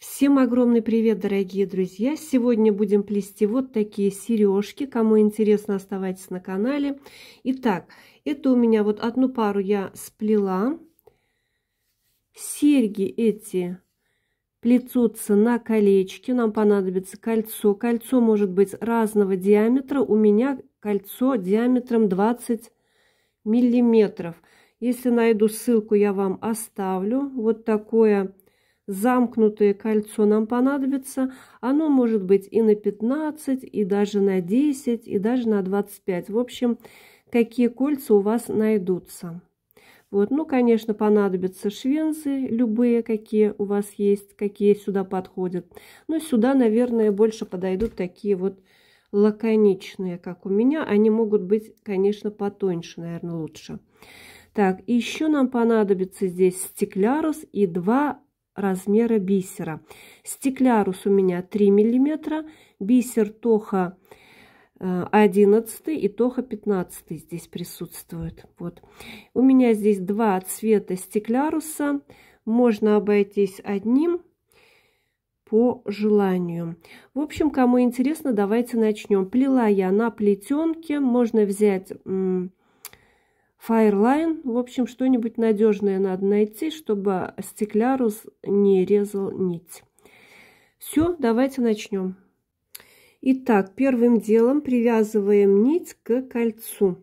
Всем огромный привет, дорогие друзья! Сегодня будем плести вот такие сережки. Кому интересно, оставайтесь на канале. Итак, это у меня вот одну пару я сплела. Серьги эти плетутся на колечке. Нам понадобится кольцо. Кольцо может быть разного диаметра. У меня кольцо диаметром 20 миллиметров. Если найду ссылку, я вам оставлю. Вот такое Замкнутое кольцо нам понадобится, оно может быть и на 15, и даже на 10, и даже на 25. В общем, какие кольца у вас найдутся. Вот, ну, конечно, понадобятся швенцы, любые, какие у вас есть, какие сюда подходят. Но ну, сюда, наверное, больше подойдут такие вот лаконичные, как у меня. Они могут быть, конечно, потоньше, наверное, лучше. Так, еще нам понадобится здесь стеклярус и два размера бисера. Стеклярус у меня 3 миллиметра, бисер Тоха 11 э, и Тоха 15 здесь присутствует. Вот. У меня здесь два цвета стекляруса. Можно обойтись одним по желанию. В общем, кому интересно, давайте начнем. Плела я на плетенке. Можно взять Файрлайн, в общем, что-нибудь надежное надо найти, чтобы стеклярус не резал нить. Все, давайте начнем. Итак, первым делом привязываем нить к кольцу.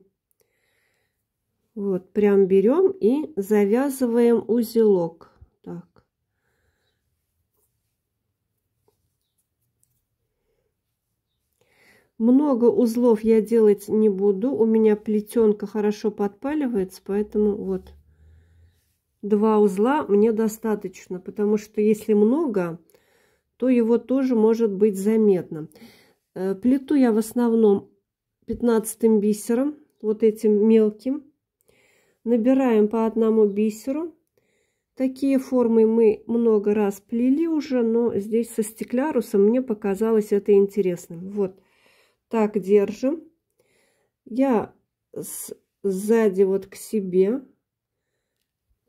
Вот, прям берем и завязываем узелок. Много узлов я делать не буду. У меня плетенка хорошо подпаливается, поэтому вот два узла мне достаточно, потому что если много, то его тоже может быть заметно. Э, плету я в основном 15 бисером, вот этим мелким. Набираем по одному бисеру. Такие формы мы много раз плели уже, но здесь со стеклярусом мне показалось это интересным. Вот. Так держим. Я сзади вот к себе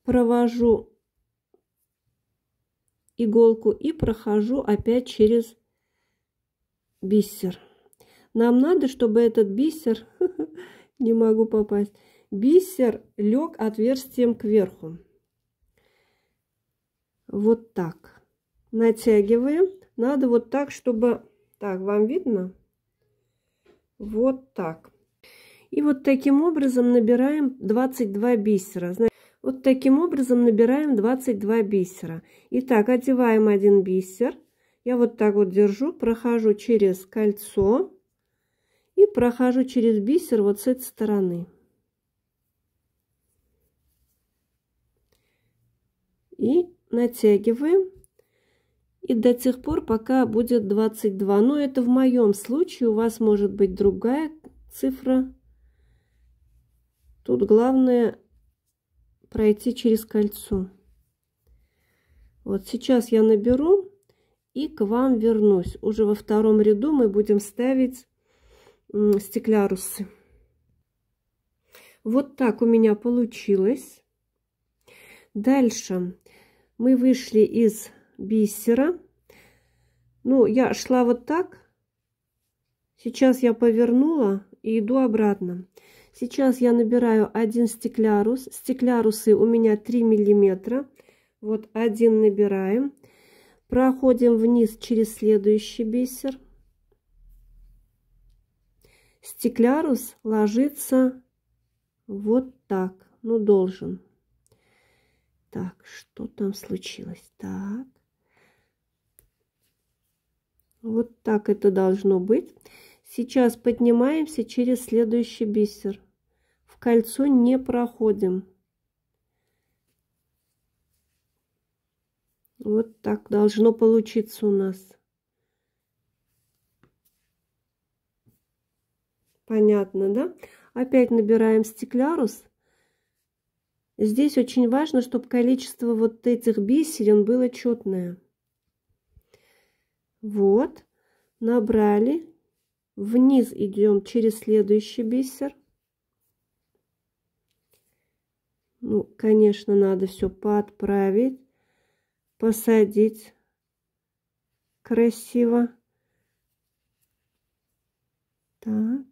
провожу иголку и прохожу опять через бисер. Нам надо, чтобы этот бисер, не могу попасть, бисер лег отверстием кверху. Вот так. Натягиваем. Надо вот так, чтобы... Так, вам видно? Вот так. И вот таким образом набираем 22 бисера. Вот таким образом набираем 22 бисера. Итак, одеваем один бисер. Я вот так вот держу, прохожу через кольцо и прохожу через бисер вот с этой стороны. И натягиваем и до тех пор, пока будет 22. Но это в моем случае, у вас может быть другая цифра. Тут главное пройти через кольцо. Вот сейчас я наберу и к вам вернусь. Уже во втором ряду мы будем ставить стеклярусы. Вот так у меня получилось. Дальше мы вышли из бисера. Ну, я шла вот так. Сейчас я повернула и иду обратно. Сейчас я набираю один стеклярус. Стеклярусы у меня 3 миллиметра. Вот один набираем. Проходим вниз через следующий бисер. Стеклярус ложится вот так. Ну, должен. Так, что там случилось? Так. Вот так это должно быть. Сейчас поднимаемся через следующий бисер. В кольцо не проходим. Вот так должно получиться у нас. Понятно, да? Опять набираем стеклярус. Здесь очень важно, чтобы количество вот этих бисерин было четное. Вот, набрали. Вниз идем через следующий бисер. Ну, конечно, надо все подправить, посадить красиво. Так.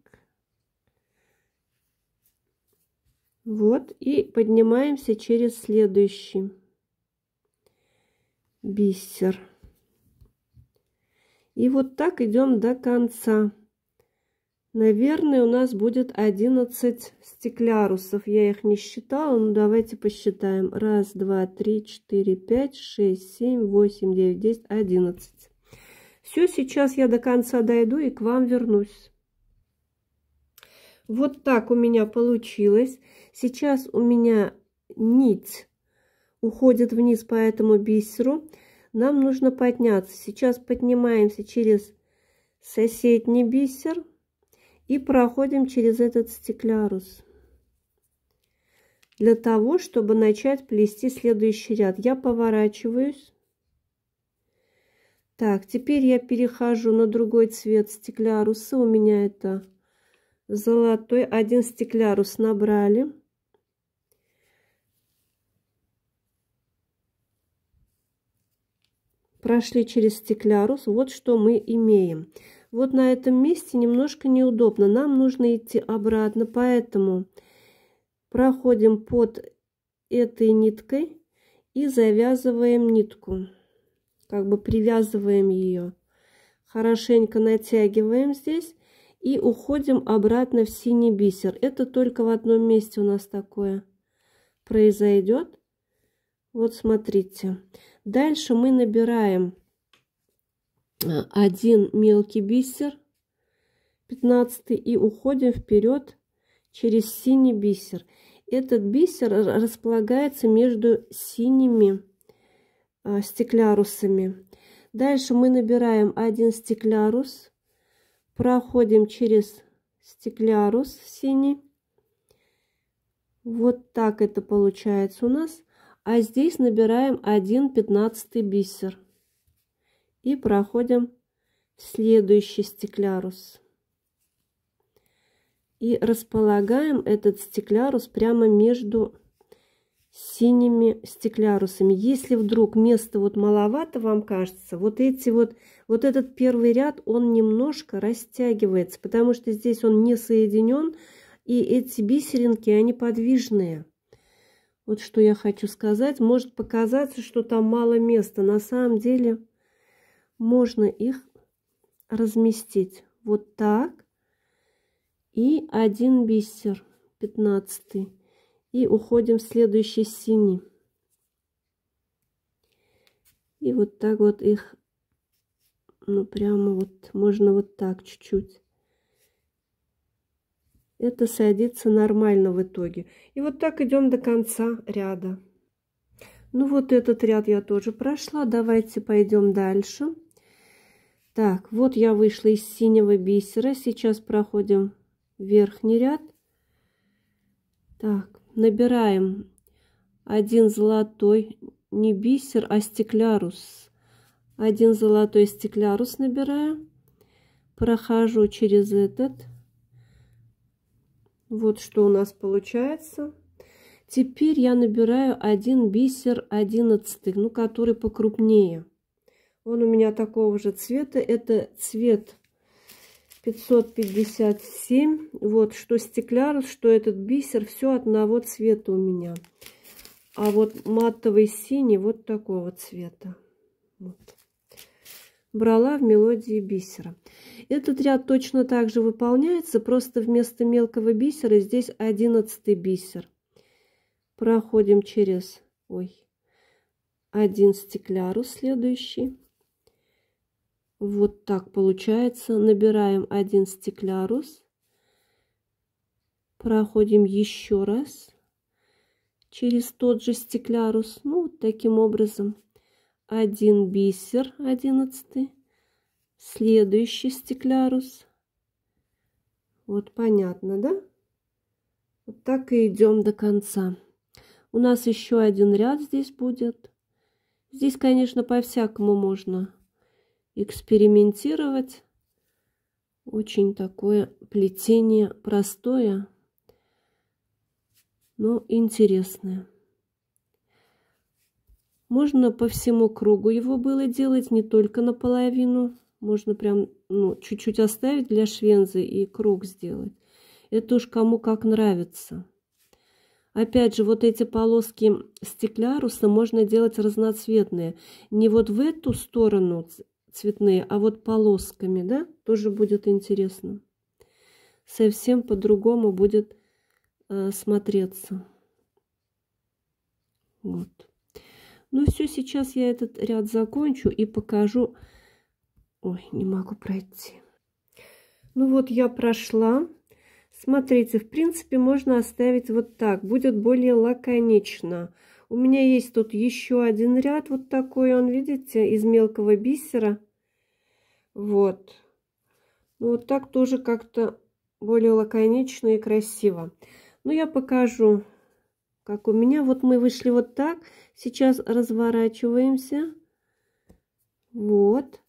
Вот, и поднимаемся через следующий бисер. И вот так идем до конца. Наверное, у нас будет 11 стеклярусов. Я их не считала, но давайте посчитаем. Раз, два, три, четыре, пять, шесть, семь, восемь, девять, десять, одиннадцать. Все, сейчас я до конца дойду и к вам вернусь. Вот так у меня получилось. Сейчас у меня нить уходит вниз по этому бисеру. Нам нужно подняться. Сейчас поднимаемся через соседний бисер и проходим через этот стеклярус для того, чтобы начать плести следующий ряд. Я поворачиваюсь. Так, теперь я перехожу на другой цвет стекляруса. У меня это золотой. Один стеклярус набрали. прошли через стеклярус, вот что мы имеем. Вот на этом месте немножко неудобно, нам нужно идти обратно, поэтому проходим под этой ниткой и завязываем нитку, как бы привязываем ее. Хорошенько натягиваем здесь и уходим обратно в синий бисер. Это только в одном месте у нас такое произойдет. Вот смотрите. Дальше мы набираем э, один мелкий бисер, 15 и уходим вперед через синий бисер. Этот бисер располагается между синими э, стеклярусами. Дальше мы набираем один стеклярус, проходим через стеклярус синий. Вот так это получается у нас. А здесь набираем 1 15 бисер. И проходим в следующий стеклярус. И располагаем этот стеклярус прямо между синими стеклярусами. Если вдруг место вот маловато вам кажется, вот эти вот, вот этот первый ряд, он немножко растягивается, потому что здесь он не соединен, и эти бисеринки, они подвижные. Вот что я хочу сказать. Может показаться, что там мало места. На самом деле можно их разместить вот так. И один бисер, пятнадцатый. И уходим в следующий синий. И вот так вот их, ну прямо вот, можно вот так чуть-чуть это садится нормально в итоге. И вот так идем до конца ряда. Ну вот этот ряд я тоже прошла. Давайте пойдем дальше. Так, вот я вышла из синего бисера. Сейчас проходим верхний ряд. Так, набираем один золотой, не бисер, а стеклярус. Один золотой стеклярус набираю. Прохожу через этот вот что у нас получается. Теперь я набираю один бисер одиннадцатый, ну, который покрупнее. Он у меня такого же цвета. Это цвет 557. Вот что стеклярус, что этот бисер, все одного цвета у меня. А вот матовый синий вот такого цвета. Вот брала в мелодии бисера. Этот ряд точно так же выполняется, просто вместо мелкого бисера здесь одиннадцатый бисер. Проходим через ой, один стеклярус следующий. Вот так получается. Набираем один стеклярус. Проходим еще раз через тот же стеклярус. Ну, вот таким образом один бисер, одиннадцатый, следующий стеклярус. Вот понятно, да? Вот так и идем до конца. У нас еще один ряд здесь будет. Здесь, конечно, по-всякому можно экспериментировать. Очень такое плетение простое, но интересное. Можно по всему кругу его было делать, не только наполовину. Можно прям ну, чуть-чуть оставить для швензы и круг сделать. Это уж кому как нравится. Опять же, вот эти полоски стекляруса можно делать разноцветные. Не вот в эту сторону цветные, а вот полосками, да? Тоже будет интересно. Совсем по-другому будет э, смотреться. Вот. Ну все, сейчас я этот ряд закончу и покажу. Ой, не могу пройти. Ну вот я прошла. Смотрите, в принципе, можно оставить вот так. Будет более лаконично. У меня есть тут еще один ряд вот такой, он, видите, из мелкого бисера. Вот. Ну, вот так тоже как-то более лаконично и красиво. Ну, я покажу, как у меня. Вот мы вышли вот так. Сейчас разворачиваемся. Вот.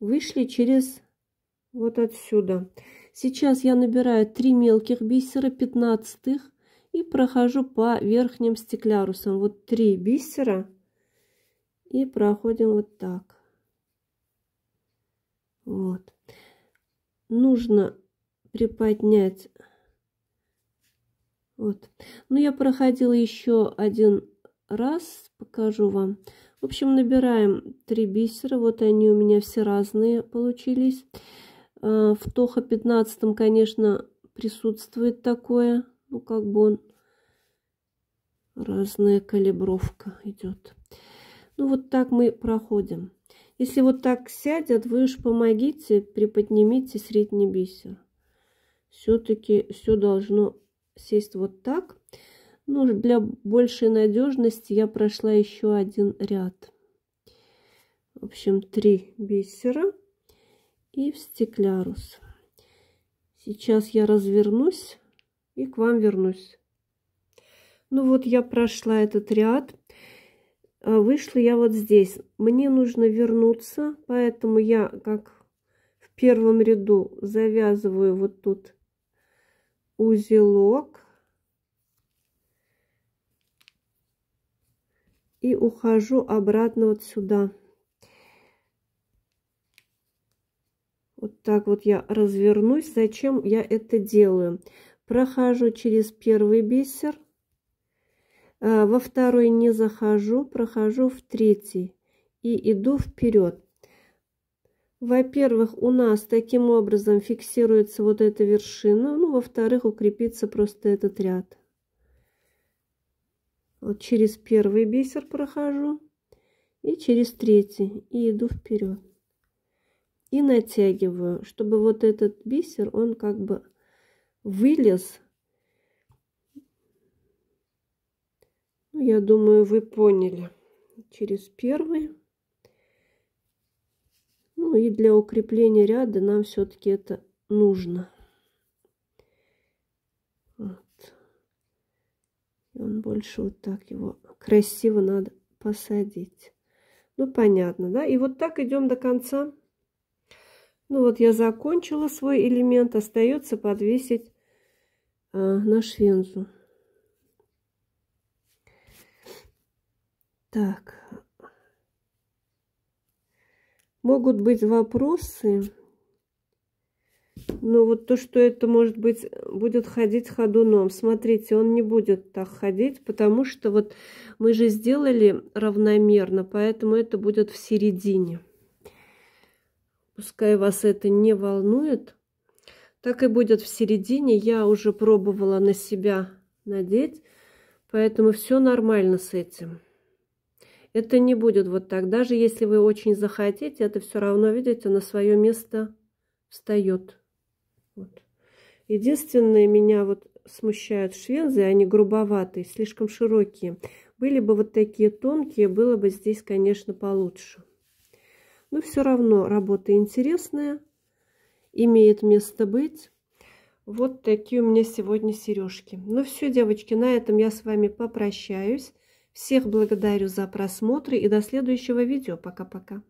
Вышли через вот отсюда. Сейчас я набираю 3 мелких бисера, 15 и прохожу по верхним стеклярусам. Вот 3 бисера и проходим вот так. Вот. Нужно приподнять. Вот. Ну, я проходила еще один раз покажу вам. В общем, набираем три бисера. Вот они у меня все разные получились. А, в Тоха 15, конечно, присутствует такое. Ну, как бы он... Разная калибровка идет. Ну, вот так мы проходим. Если вот так сядет, вы уж помогите, приподнимите средний бисер. Все-таки все должно сесть вот Так но ну, для большей надежности я прошла еще один ряд. В общем, три бисера и в стеклярус. Сейчас я развернусь и к вам вернусь. Ну вот я прошла этот ряд. А вышла я вот здесь. Мне нужно вернуться, поэтому я как в первом ряду завязываю вот тут узелок и ухожу обратно вот сюда. Вот так вот я развернусь. Зачем я это делаю? Прохожу через первый бисер, а, во второй не захожу, прохожу в третий и иду вперед. Во-первых, у нас таким образом фиксируется вот эта вершина, ну, во-вторых, укрепится просто этот ряд. Вот через первый бисер прохожу и через третий и иду вперед. И натягиваю, чтобы вот этот бисер, он как бы вылез. Ну, я думаю, вы поняли. Через первый. Ну и для укрепления ряда нам все-таки это нужно. И он больше вот так его красиво надо посадить. Ну, понятно, да? И вот так идем до конца. Ну, вот я закончила свой элемент. Остается подвесить э, а, на швензу. Так. Могут быть вопросы. Ну вот то, что это, может быть, будет ходить ходуном. Смотрите, он не будет так ходить, потому что вот мы же сделали равномерно, поэтому это будет в середине. Пускай вас это не волнует. Так и будет в середине. Я уже пробовала на себя надеть, поэтому все нормально с этим. Это не будет вот так. Даже если вы очень захотите, это все равно, видите, на свое место встает. Вот. Единственное, меня вот смущают швензы, они грубоватые, слишком широкие. Были бы вот такие тонкие, было бы здесь, конечно, получше. Но все равно работа интересная, имеет место быть. Вот такие у меня сегодня сережки. Ну все, девочки, на этом я с вами попрощаюсь. Всех благодарю за просмотры и до следующего видео. Пока-пока.